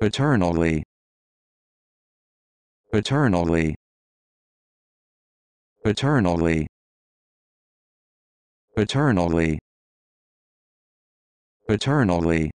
paternally paternally paternally paternally paternally